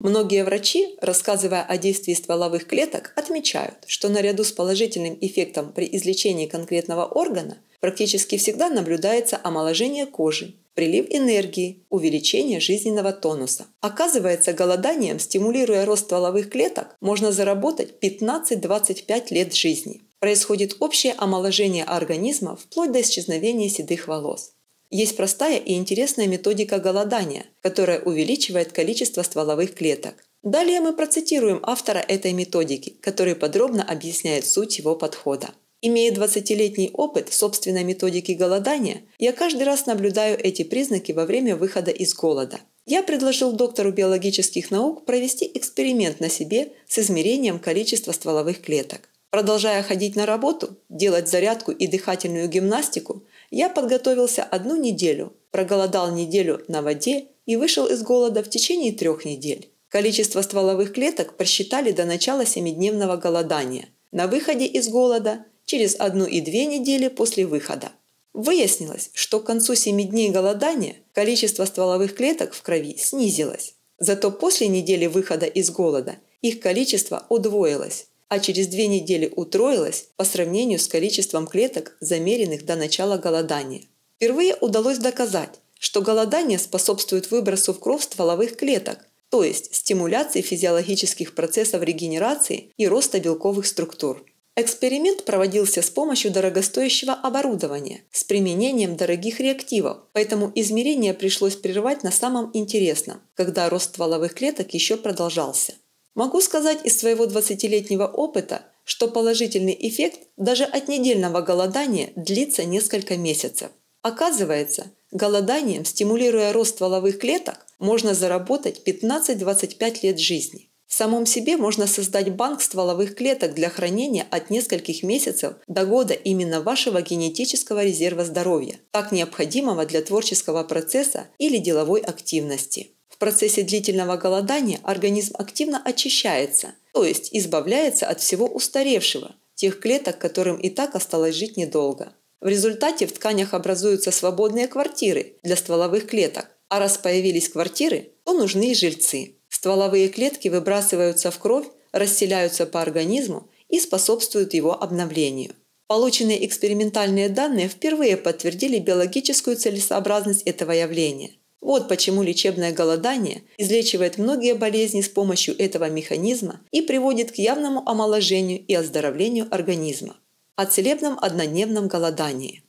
Многие врачи, рассказывая о действии стволовых клеток, отмечают, что наряду с положительным эффектом при излечении конкретного органа практически всегда наблюдается омоложение кожи, прилив энергии, увеличение жизненного тонуса. Оказывается, голоданием, стимулируя рост стволовых клеток, можно заработать 15-25 лет жизни. Происходит общее омоложение организма вплоть до исчезновения седых волос. Есть простая и интересная методика голодания, которая увеличивает количество стволовых клеток. Далее мы процитируем автора этой методики, который подробно объясняет суть его подхода. Имея 20-летний опыт собственной методики голодания, я каждый раз наблюдаю эти признаки во время выхода из голода. Я предложил доктору биологических наук провести эксперимент на себе с измерением количества стволовых клеток. Продолжая ходить на работу, делать зарядку и дыхательную гимнастику, я подготовился одну неделю, проголодал неделю на воде и вышел из голода в течение трех недель. Количество стволовых клеток просчитали до начала семидневного голодания. На выходе из голода – через одну и две недели после выхода. Выяснилось, что к концу 7 дней голодания количество стволовых клеток в крови снизилось. Зато после недели выхода из голода их количество удвоилось а через две недели утроилась по сравнению с количеством клеток, замеренных до начала голодания. Впервые удалось доказать, что голодание способствует выбросу в кровь стволовых клеток, то есть стимуляции физиологических процессов регенерации и роста белковых структур. Эксперимент проводился с помощью дорогостоящего оборудования, с применением дорогих реактивов, поэтому измерения пришлось прервать на самом интересном, когда рост стволовых клеток еще продолжался. Могу сказать из своего 20-летнего опыта, что положительный эффект даже от недельного голодания длится несколько месяцев. Оказывается, голоданием, стимулируя рост стволовых клеток, можно заработать 15-25 лет жизни. В самом себе можно создать банк стволовых клеток для хранения от нескольких месяцев до года именно вашего генетического резерва здоровья, так необходимого для творческого процесса или деловой активности. В процессе длительного голодания организм активно очищается, то есть избавляется от всего устаревшего, тех клеток, которым и так осталось жить недолго. В результате в тканях образуются свободные квартиры для стволовых клеток, а раз появились квартиры, то нужны и жильцы. Стволовые клетки выбрасываются в кровь, расселяются по организму и способствуют его обновлению. Полученные экспериментальные данные впервые подтвердили биологическую целесообразность этого явления. Вот почему лечебное голодание излечивает многие болезни с помощью этого механизма и приводит к явному омоложению и оздоровлению организма. О целебном однодневном голодании.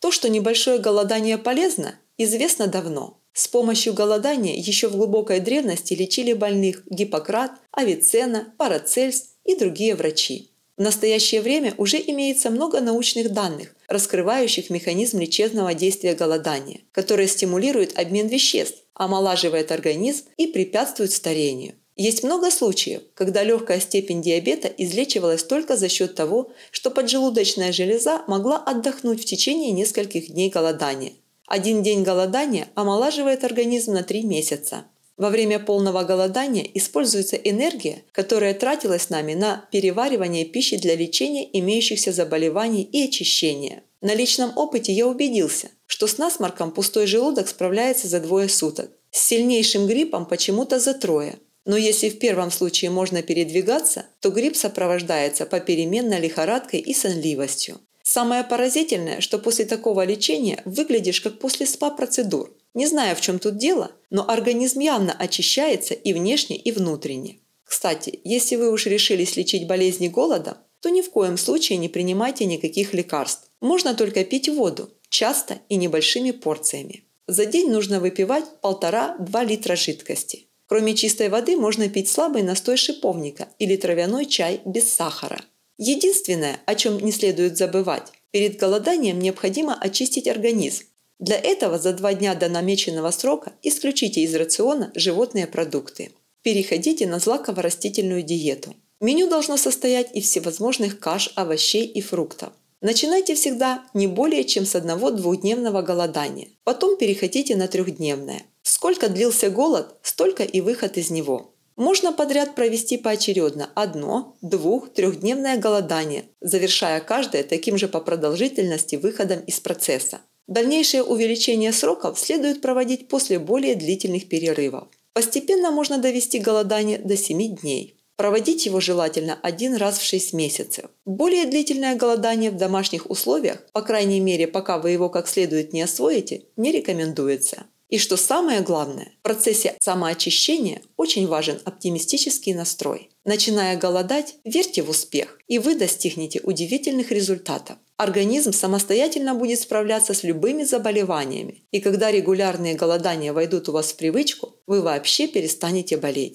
То, что небольшое голодание полезно, известно давно. С помощью голодания еще в глубокой древности лечили больных Гиппократ, Авиценна, Парацельс и другие врачи. В настоящее время уже имеется много научных данных, раскрывающих механизм лечебного действия голодания, которое стимулирует обмен веществ, омолаживает организм и препятствует старению. Есть много случаев, когда легкая степень диабета излечивалась только за счет того, что поджелудочная железа могла отдохнуть в течение нескольких дней голодания. Один день голодания омолаживает организм на три месяца. Во время полного голодания используется энергия, которая тратилась нами на переваривание пищи для лечения имеющихся заболеваний и очищения. На личном опыте я убедился, что с насморком пустой желудок справляется за двое суток, с сильнейшим гриппом почему-то за трое. Но если в первом случае можно передвигаться, то грипп сопровождается попеременно лихорадкой и сонливостью. Самое поразительное, что после такого лечения выглядишь как после спа-процедур – не знаю, в чем тут дело, но организм явно очищается и внешне, и внутренне. Кстати, если вы уж решились лечить болезни голода, то ни в коем случае не принимайте никаких лекарств. Можно только пить воду, часто и небольшими порциями. За день нужно выпивать 1,5-2 литра жидкости. Кроме чистой воды можно пить слабый настой шиповника или травяной чай без сахара. Единственное, о чем не следует забывать, перед голоданием необходимо очистить организм, для этого за два дня до намеченного срока исключите из рациона животные продукты. Переходите на злаково-растительную диету. Меню должно состоять из всевозможных каш, овощей и фруктов. Начинайте всегда не более чем с одного двухдневного голодания. Потом переходите на трехдневное. Сколько длился голод, столько и выход из него. Можно подряд провести поочередно одно, двух, трехдневное голодание, завершая каждое таким же по продолжительности выходом из процесса. Дальнейшее увеличение сроков следует проводить после более длительных перерывов. Постепенно можно довести голодание до 7 дней. Проводить его желательно один раз в 6 месяцев. Более длительное голодание в домашних условиях, по крайней мере, пока вы его как следует не освоите, не рекомендуется. И что самое главное, в процессе самоочищения очень важен оптимистический настрой. Начиная голодать, верьте в успех, и вы достигнете удивительных результатов. Организм самостоятельно будет справляться с любыми заболеваниями, и когда регулярные голодания войдут у вас в привычку, вы вообще перестанете болеть.